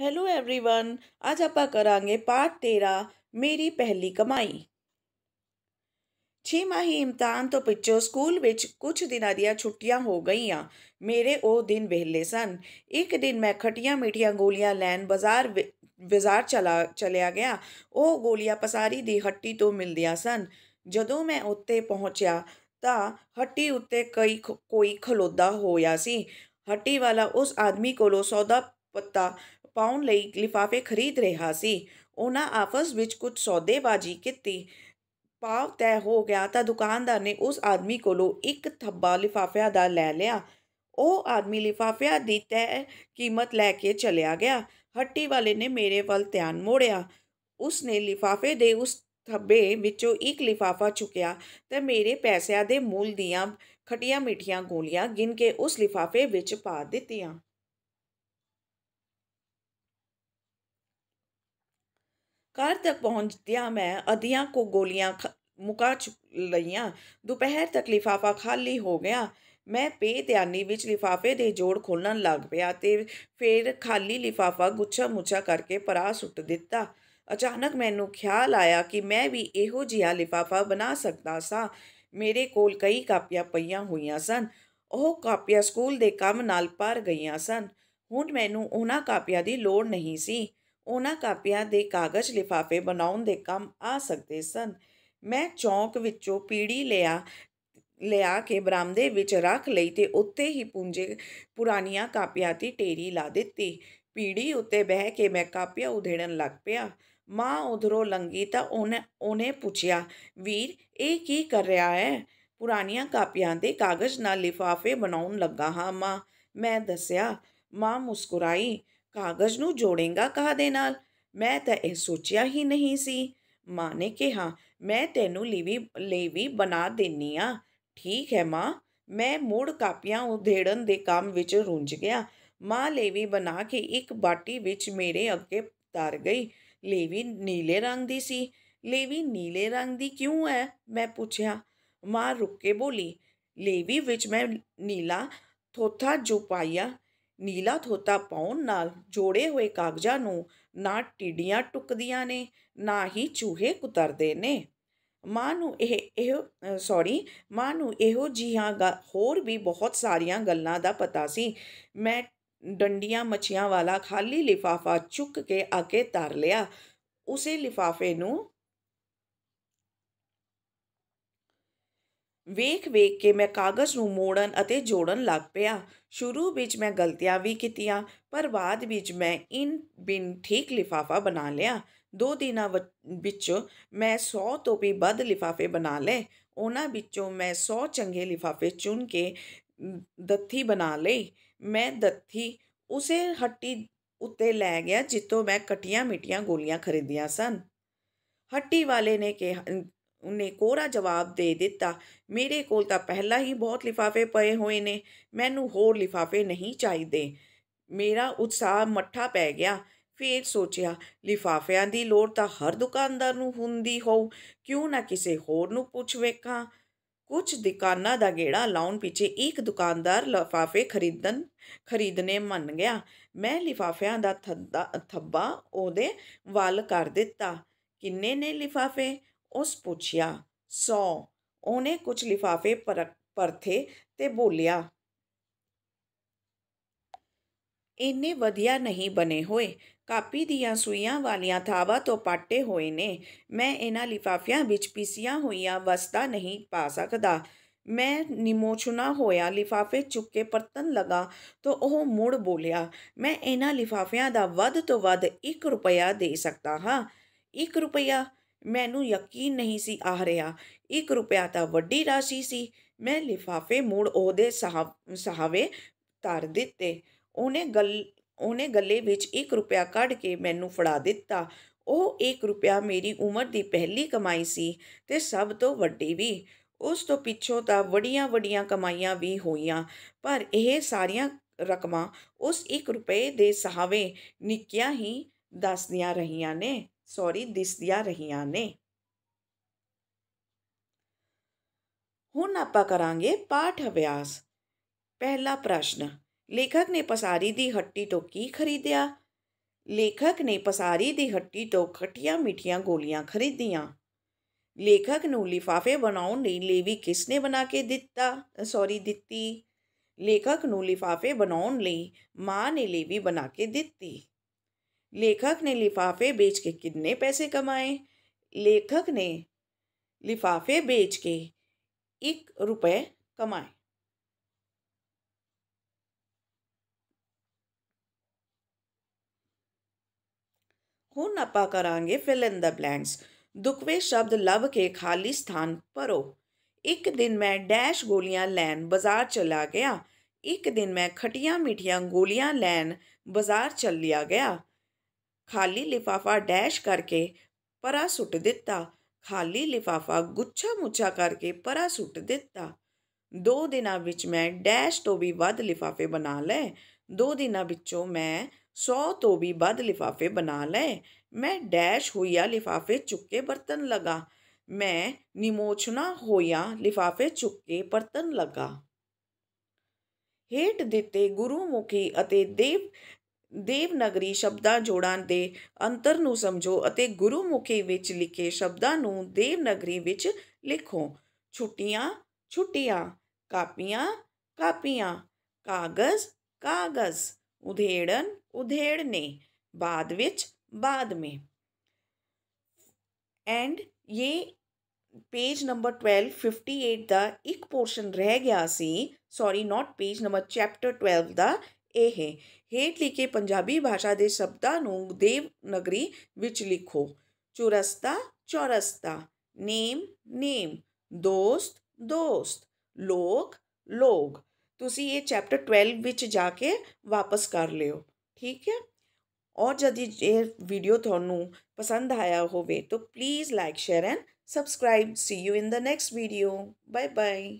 hello everyone ਅੱਜ ਆਪਾਂ ਕਰਾਂਗੇ ਪਾਠ 13 ਮੇਰੀ ਪਹਿਲੀ ਕਮਾਈ 6 ਮਹੀਨੇ ਇਮਤਾਨ ਤੋਂ ਪਿੱਛੋਂ ਸਕੂਲ ਵਿੱਚ ਕੁਝ ਦਿਨਾਂ ਦੀਆਂ ਛੁੱਟੀਆਂ ਹੋ ਗਈਆਂ ਮੇਰੇ ਉਹ ਦਿਨ ਵਿਹਲੇ ਸਨ ਇੱਕ ਦਿਨ ਮੈਂ ਖਟੀਆਂ ਮਿੱਠੀਆਂ ਗੋਲੀਆਂ ਲੈਣ ਬਾਜ਼ਾਰ ਬਾਜ਼ਾਰ ਚਲਾ ਚਲਿਆ ਗਿਆ ਉਹ ਗੋਲੀਆਂ ਪਸਾਰੀ ਦੀ ਹੱਟੀ ਤੋਂ ਮਿਲਦੀਆਂ ਸਨ ਜਦੋਂ ਮੈਂ ਉੱਤੇ ਪਹੁੰਚਿਆ ਤਾਂ ਹੱਟੀ ਉੱਤੇ ਕਈ ਕੋਈ ਖਲੋਦਾ ਹੋਇਆ ਸੀ ਹੱਟੀ ਵਾਲਾ ਉਸ ਆਦਮੀ ਕੋਲੋਂ ਸੌਦਾ ਪੱਤਾ ਪਾਉਣ ਲਈ ਲਿਫਾਫੇ ਖਰੀਦ ਰਿਹਾ ਸੀ ਉਹਨਾਂ ਆਪਸ ਵਿੱਚ ਕੁਝ ਸੌਦੇਬਾਜ਼ੀ ਕੀਤੀ ਪਾਵ ਤੈ ਹੋ ਗਿਆ ਤਾਂ ਦੁਕਾਨਦਾਰ ਨੇ ਉਸ ਆਦਮੀ ਕੋਲੋਂ ਇੱਕ ਥੱਬਾ ਲਿਫਾਫਿਆਂ ਦਾ ਲੈ ਲਿਆ ਉਹ ਆਦਮੀ ਲਿਫਾਫਿਆਂ ਦੀ ਤੈ ਕੀਮਤ ਲੈ ਕੇ ਚਲਿਆ ਗਿਆ ਹੱਟੀ ਵਾਲੇ ਨੇ ਮੇਰੇ ਵੱਲ ਧਿਆਨ ਮੋੜਿਆ ਉਸ ਨੇ ਲਿਫਾਫੇ ਦੇ ਉਸ ਥੱਬੇ ਵਿੱਚੋਂ ਇੱਕ ਲਿਫਾਫਾ ਚੁੱਕਿਆ ਤੇ ਮੇਰੇ ਪੈਸਿਆਂ ਦੇ ਮੁੱਲ ਦੀਆਂ ਖਟੀਆਂ ਮਿੱਠੀਆਂ ਗੋਲੀਆਂ ਗਿਣ ਕੇ ਉਸ ਲਿਫਾਫੇ ਵਿੱਚ ਪਾ ਦਿੱਤੀਆਂ ਘਰ ਤੱਕ ਪਹੁੰਚਦਿਆਂ ਮੈਂ ਅਧੀਆਂ ਕੋ ਗੋਲੀਆਂ ਮੁਕਾ ਲਈਆਂ ਦੁਪਹਿਰ ਤੱਕ ਲਿਫਾਫਾ ਖਾਲੀ ਹੋ ਗਿਆ ਮੈਂ ਬੇਧਿਆਨੀ ਵਿੱਚ ਲਿਫਾਫੇ ਦੇ ਜੋੜ ਖੋਲਣ ਲੱਗ ਪਿਆ ਤੇ ਫਿਰ ਖਾਲੀ ਲਿਫਾਫਾ ਗੁੱਛਾ ਮੁੱਛਾ ਕਰਕੇ ਪਰਾ ਸੁੱਟ ਦਿੱਤਾ ਅਚਾਨਕ ਮੈਨੂੰ ਖਿਆਲ ਆਇਆ ਕਿ ਮੈਂ ਵੀ ਇਹੋ ਜਿਹਾ ਲਿਫਾਫਾ ਬਣਾ ਸਕਦਾ ਸਾਂ ਮੇਰੇ ਕੋਲ ਕਈ ਕਾਪੀਆਂ ਪਈਆਂ ਹੋਈਆਂ ਸਨ ਉਹ ਕਾਪੀਆਂ ਸਕੂਲ ਦੇ ਕੰਮ ਨਾਲ ਪਰ ਗਈਆਂ ਸਨ ਹੁਣ ਮੈਨੂੰ ਉਹਨਾਂ ਕਾਪੀਆਂ ਦੀ ਲੋੜ ਨਹੀਂ ਸੀ ਉਹਨਾਂ ਕਾਪੀਆਂ ਦੇ ਕਾਗਜ਼ ਲਿਫਾਫੇ ਬਣਾਉਣ ਦੇ ਕੰਮ ਆ ਸਕਦੇ ਸਨ ਮੈਂ ਚੌਂਕ ਵਿੱਚੋਂ ਪੀੜੀ ਲਿਆ ਲਿਆ ਕੇ ਬਰਾਮਦੇ ਵਿੱਚ ਰੱਖ ਲਈ ਤੇ ਉੱਤੇ ਹੀ ਪੂੰਜੇ ਪੁਰਾਣੀਆਂ ਕਾਪੀਆਂ ਦੀ ਢੇਰੀ ਲਾ ਦਿੱਤੀ ਪੀੜੀ ਉੱਤੇ ਬਹਿ ਕੇ ਮੈਂ ਕਾਪੀਆਂ ਉਧੇੜਨ ਲੱਗ ਪਿਆ ਮਾਂ ਉਧਰੋਂ ਲੰਗੀ ਤਾਂ ਉਹਨੇ ਉਹਨੇ ਪੁੱਛਿਆ ਵੀਰ ਇਹ ਕੀ ਕਰ ਰਿਹਾ ਹੈ ਪੁਰਾਣੀਆਂ ਕਾਪੀਆਂ ਦੇ ਕਾਗਜ਼ ਨਾਲ ਲਿਫਾਫੇ ਬਣਾਉਣ ਲੱਗਾ ਹਾਂ ਮਾਂ ਮੈਂ ਦੱਸਿਆ ਮਾਂ ਮੁਸਕਰਾਈ ਕਾਗਜ਼ ਨੂੰ ਜੋੜੇਂਗਾ ਕਾਹਦੇ ਨਾਲ ਮੈਂ ਤਾਂ ਇਹ ਸੋਚਿਆ ਹੀ ਨਹੀਂ ਸੀ ਮਾਂ ਨੇ ਕਿਹਾ ਮੈਂ ਤੈਨੂੰ ਲੀਵੀ ਲੇਵੀ ਬਣਾ ਦੇਣੀ ਆ ਠੀਕ ਹੈ ਮਾਂ ਮੈਂ ਮੋੜ ਕਾਪੀਆਂ ਉਧੇੜਨ ਦੇ ਕੰਮ ਵਿੱਚ ਰੁੰਝ ਗਿਆ ਮਾਂ ਲੇਵੀ ਬਣਾ ਕੇ ਇੱਕ ਬਾਟੀ ਵਿੱਚ ਮੇਰੇ ਅੱਗੇ ਤਰ ਗਈ ਲੇਵੀ ਨੀਲੇ ਰੰਗ ਦੀ ਸੀ ਲੇਵੀ ਨੀਲੇ ਰੰਗ ਦੀ ਕਿਉਂ ਹੈ ਮੈਂ ਪੁੱਛਿਆ ਮਾਂ ਰੁੱਕ ਕੇ ਬੋਲੀ ਲੇਵੀ ਵਿੱਚ ਮੈਂ ਨੀਲਾ ਥੋਥਾ ਜੋ ਪਾਇਆ ਨੀਲਾ ਥੋਤਾ ਪਾਉਣ ਨਾਲ ਜੋੜੇ ਹੋਏ ਕਾਗਜ਼ਾਂ ਨੂੰ ਨਾ ਟਿੱਡੀਆਂ ਟੁੱਕਦੀਆਂ ਨੇ ਨਾ ਹੀ ਚੂਹੇ ਕੁਤਰਦੇ ਨੇ ਮਾਂ ਨੂੰ ਇਹ ਇਹ ਸੌਰੀ ਮਾਂ ਨੂੰ ਇਹੋ ਜੀਆਂ ਹੋਰ ਵੀ ਬਹੁਤ ਸਾਰੀਆਂ ਗੱਲਾਂ ਦਾ ਪਤਾ ਸੀ ਮੈਂ ਡੰਡੀਆਂ ਮੱਛੀਆਂ ਵਾਲਾ ਖਾਲੀ ਲਿਫਾਫਾ ਚੁੱਕ ਕੇ ਅੱਗੇ ਧਰ ਲਿਆ ਉਸੇ ਲਿਫਾਫੇ ਨੂੰ ਵੇਖ-ਵੇਖ ਕੇ ਮੈਂ ਕਾਗਜ਼ ਨੂੰ ਮੋੜਨ ਅਤੇ ਜੋੜਨ ਲੱਗ ਪਿਆ ਸ਼ੁਰੂ ਵਿੱਚ ਮੈਂ ਗਲਤੀਆਂ ਵੀ ਕੀਤੀਆਂ ਪਰ ਬਾਅਦ ਵਿੱਚ ਮੈਂ ਇਨ ਬਿਨ ਠੀਕ ਲਿਫਾਫਾ ਬਣਾ ਲਿਆ ਦੋ ਦਿਨਾਂ ਵਿੱਚ ਮੈਂ 100 ਤੋਂ ਵੀ ਵੱਧ ਲਿਫਾਫੇ ਬਣਾ ਲਏ ਉਹਨਾਂ ਵਿੱਚੋਂ ਮੈਂ 100 ਚੰਗੇ ਲਿਫਾਫੇ ਚੁਣ ਕੇ ਦੱਥੀ ਬਣਾ ਲਈ ਮੈਂ ਦੱਥੀ ਉਸੇ ਹੱਟੀ ਉੱਤੇ ਲੈ ਗਿਆ ਜਿੱਤੋਂ ਮੈਂ ਕਟੀਆਂ ਮਿੱਟੀਆਂ ਗੋਲੀਆਂ ਖਰੀਦੀਆਂ ਸਨ ਹੱਟੀ ਵਾਲੇ ਨੇ ਉਹਨੇ ਕੋਰਾ ਜਵਾਬ ਦੇ ਦਿੱਤਾ ਮੇਰੇ ਕੋਲ ਤਾਂ ਪਹਿਲਾਂ ਹੀ ਬਹੁਤ ਲਿਫਾਫੇ ਪਏ ਹੋਏ ਨੇ ਮੈਨੂੰ ਹੋਰ ਲਿਫਾਫੇ ਨਹੀਂ ਚਾਹੀਦੇ ਮੇਰਾ ਉਤਸ਼ਾਹ ਮੱਠਾ ਪੈ ਗਿਆ ਫੇਰ ਸੋਚਿਆ ਲਿਫਾਫਿਆਂ ਦੀ ਲੋੜ ਤਾਂ ਹਰ ਦੁਕਾਨਦਾਰ ਨੂੰ ਹੁੰਦੀ ਹੋਊ ਕਿਉਂ ਨਾ ਕਿਸੇ ਹੋਰ ਨੂੰ ਪੁੱਛ ਵੇਖਾਂ ਕੁਝ ਦੁਕਾਨਾਂ ਦਾ ਗੇੜਾ ਲਾਉਣ ਪਿੱਛੇ ਇੱਕ ਦੁਕਾਨਦਾਰ ਲਿਫਾਫੇ ਖਰੀਦਣ ਖਰੀਦਨੇ ਮੰਨ ਗਿਆ ਮੈਂ ਲਿਫਾਫਿਆਂ ਦਾ ਥੱਬਾ ਉਹਦੇ ਵੱਲ ਕਰ ਦਿੱਤਾ ਕਿੰਨੇ ਨੇ ਲਿਫਾਫੇ ਉਸ ਪੁੱਛਿਆ ਸੋ ਉਹਨੇ ਕੁਝ ਲਿਫਾਫੇ ਪਰਥੇ ਤੇ ਬੋਲਿਆ ਇੰਨੇ ਵਧੀਆ ਨਹੀਂ ਬਣੇ ਹੋਏ ਕਾਪੀ ਦੀਆਂ ਸੂਈਆਂ ਵਾਲੀਆਂ ਥਾਵਾਂ ਤੋਂ ਪਾਟੇ ਹੋਏ ਨੇ ਮੈਂ ਇਹਨਾਂ ਲਿਫਾਫਿਆਂ ਵਿੱਚ ਪੀਸੀਆਂ ਹੋਈਆਂ ਵਸਤਾ ਨਹੀਂ ਪਾ ਸਕਦਾ ਮੈਂ ਨਿਮੋਚੁਨਾ ਹੋਇਆ ਲਿਫਾਫੇ ਚੁੱਕ ਕੇ ਪਰਤਨ ਲਗਾ ਤਾਂ ਉਹ ਮੁੜ ਬੋਲਿਆ ਮੈਂ ਇਹਨਾਂ ਲਿਫਾਫਿਆਂ ਦਾ ਵੱਧ ਤੋਂ ਵੱਧ 1 ਰੁਪਿਆ ਦੇ ਸਕਦਾ ਹਾਂ 1 ਰੁਪਿਆ ਮੈਨੂੰ ਯਕੀਨ ਨਹੀਂ ਸੀ ਆ ਰਿਹਾ 1 ਰੁਪਿਆ ਤਾਂ ਵੱਡੀ ਰਾਸ਼ੀ ਸੀ ਮੈਂ ਲਿਫਾਫੇ ਮੋੜ ਉਹਦੇ ਸਹਾਵੇ ਧਰ ਦਿੱਤੇ ਉਹਨੇ ਗੱਲ ਉਹਨੇ ਗੱਲੇ ਵਿੱਚ 1 ਰੁਪਿਆ ਕੱਢ ਕੇ ਮੈਨੂੰ ਫੜਾ ਦਿੱਤਾ ਉਹ 1 ਰੁਪਿਆ ਮੇਰੀ ਉਮਰ ਦੀ ਪਹਿਲੀ ਕਮਾਈ ਸੀ ਤੇ ਸਭ ਤੋਂ ਵੱਡੀ ਵੀ ਉਸ ਤੋਂ ਪਿੱਛੋਂ ਤਾਂ ਵੱਡੀਆਂ ਵੱਡੀਆਂ ਕਮਾਈਆਂ ਵੀ ਹੋਈਆਂ ਪਰ ਇਹ ਸਾਰੀਆਂ ਰਕਮਾਂ ਉਸ 1 ਰੁਪਏ ਦੇ ਸਹਾਵੇ ਨਿੱਕੀਆਂ ਹੀ ਦੱਸਦੀਆਂ ਰਹੀਆਂ ਨੇ ਸੌਰੀ ਦਿਸਦੀਆਂ ਰਹੀਆਂ ਨੇ ਹੁਣ ਆਪਾਂ ਕਰਾਂਗੇ ਪਾਠ ਅਭਿਆਸ ਪਹਿਲਾ ਪ੍ਰਸ਼ਨ ਲੇਖਕ ਨੇ ਪਸਾਰੀ ਦੀ ਹੱਟੀ ਤੋਂ ਕੀ ਖਰੀਦਿਆ ਲੇਖਕ ਨੇ ਪਸਾਰੀ ਦੀ ਹੱਟੀ ਤੋਂ ਖਟੀਆਂ ਮਿੱਠੀਆਂ ਗੋਲੀਆਂ ਖਰੀਦੀਆਂ ਲੇਖਕ ਨੂੰ ਲਿਫਾਫੇ ਬਣਾਉਣ ਲਈ ਲੇਵੀ ਕਿਸ ਨੇ ਬਣਾ ਕੇ ਦਿੱਤਾ ਸੌਰੀ ਦਿੱਤੀ ਲੇਖਕ ਨੂੰ ਲਿਫਾਫੇ ਬਣਾਉਣ ਲਈ ਮਾਂ ਨੇ ਲੇਵੀ ਬਣਾ ਕੇ ਦਿੱਤੀ लेखक ने लिफाफे बेच के कितने पैसे कमाए लेखक ने लिफाफे बेच के एक रुपए कमाए हूँ आपा करांगे फिल इन द ब्लैंक्स दुखवे शब्द लव के खाली स्थान परो एक दिन मैं डैश गोलियां लैन बाजार चला गया एक दिन मैं खटिया मीठिया गोलियां लैन बाजार चल लिया गया ਖਾਲੀ ਲਿਫਾਫਾ ਡੈਸ਼ ਕਰਕੇ ਪਰਾ ਸੁੱਟ ਦਿੱਤਾ ਖਾਲੀ ਲਿਫਾਫਾ ਗੁੱਛਾ ਮੁੱਛਾ ਕਰਕੇ ਪਰਾ ਸੁੱਟ ਦਿੱਤਾ ਦੋ ਦਿਨਾਂ ਵਿੱਚ ਮੈਂ ਡੈਸ਼ ਤੋਂ ਵੀ ਵੱਧ ਲਿਫਾਫੇ ਬਣਾ ਲਏ ਦੋ ਦਿਨਾਂ ਵਿੱਚੋਂ ਮੈਂ 100 ਤੋਂ ਵੀ ਵੱਧ ਲਿਫਾਫੇ ਬਣਾ ਲਏ ਮੈਂ ਡੈਸ਼ ਹੋਇਆ ਲਿਫਾਫੇ ਚੁੱਕ ਕੇ ਬਰਤਨ ਲਗਾ ਮੈਂ ਨਿਮੋਚਨਾ ਹੋਇਆ ਲਿਫਾਫੇ ਚੁੱਕ ਕੇ ਬਰਤਨ ਲਗਾ ਹੇਟ ਦਿੱਤੇ ਗੁਰੂ ਮੁਖੀ ਅਤੇ ਦੇਵ ਦੇਵਨਗਰੀ ਸ਼ਬਦਾਂ ਜੋੜਾਂ ਦੇ ਅੰਤਰ ਨੂੰ ਸਮਝੋ ਅਤੇ ਗੁਰੂਮੁਖੀ ਵਿੱਚ ਲਿਖੇ ਸ਼ਬਦਾਂ ਨੂੰ ਦੇਵਨਗਰੀ ਵਿੱਚ ਲਿਖੋ ਛੁੱਟੀਆਂ ਛੁੱਟੀਆਂ ਕਾਪੀਆਂ ਕਾਪੀਆਂ ਕਾਗਜ਼ ਕਾਗਜ਼ ਉਧੇੜਨ ਉਧੇੜਨੇ ਬਾਅਦ ਵਿੱਚ बाद ਮੇ ਐਂਡ ਇਹ ਪੇਜ ਨੰਬਰ 12 58 ਦਾ ਇੱਕ ਪੋਰਸ਼ਨ ਰਹਿ ਗਿਆ ਸੀ sorry not page number chapter 12 ਦਾ ਇਹ ਹੈ ਹੇਠ ਲਿਖੇ ਪੰਜਾਬੀ ਭਾਸ਼ਾ ਦੇ ਸ਼ਬਦਾਂ ਨੂੰ ਨਗਰੀ ਵਿੱਚ ਲਿਖੋ ਚੁਰਸਤਾ ਚੌਰਸਤਾ ਨੇਮ ਨੇਮ ਦੋਸਤ ਦੋਸਤ ਲੋਕ ਲੋਗ ਤੁਸੀਂ ਇਹ ਚੈਪਟਰ 12 ਵਿੱਚ ਜਾ ਕੇ ਵਾਪਸ ਕਰ ਲਿਓ ਠੀਕ ਹੈ ਔਰ ਜਦ ਇਹ ਵੀਡੀਓ ਤੁਹਾਨੂੰ ਪਸੰਦ ਆਇਆ ਹੋਵੇ ਤਾਂ please like share and subscribe see you in the next video bye bye